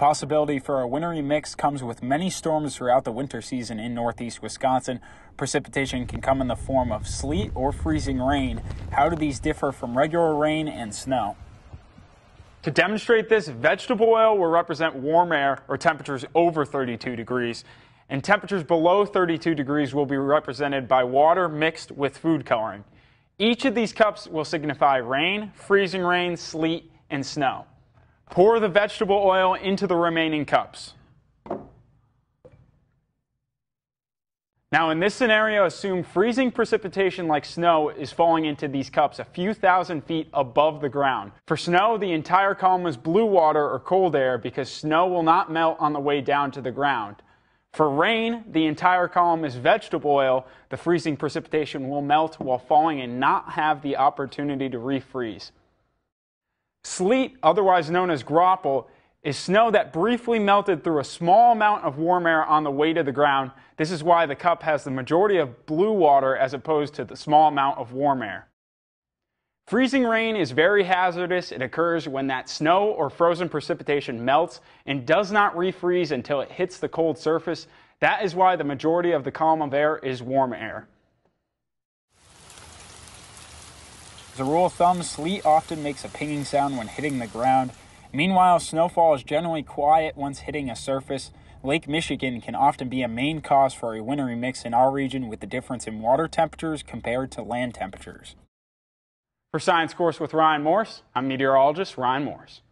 possibility for a wintry mix comes with many storms throughout the winter season in northeast Wisconsin. Precipitation can come in the form of sleet or freezing rain. How do these differ from regular rain and snow? To demonstrate this, vegetable oil will represent warm air or temperatures over 32 degrees, and temperatures below 32 degrees will be represented by water mixed with food coloring. Each of these cups will signify rain, freezing rain, sleet, and snow. Pour the vegetable oil into the remaining cups. Now, in this scenario, assume freezing precipitation like snow is falling into these cups a few thousand feet above the ground. For snow, the entire column is blue water or cold air because snow will not melt on the way down to the ground. For rain, the entire column is vegetable oil. The freezing precipitation will melt while falling and not have the opportunity to refreeze. Sleet, otherwise known as grapple, is snow that briefly melted through a small amount of warm air on the way to the ground. This is why the cup has the majority of blue water as opposed to the small amount of warm air. Freezing rain is very hazardous. It occurs when that snow or frozen precipitation melts and does not refreeze until it hits the cold surface. That is why the majority of the column of air is warm air. As a rule of thumb, sleet often makes a pinging sound when hitting the ground. Meanwhile, snowfall is generally quiet once hitting a surface. Lake Michigan can often be a main cause for a wintry mix in our region with the difference in water temperatures compared to land temperatures. For Science Course with Ryan Morse, I'm meteorologist Ryan Morse.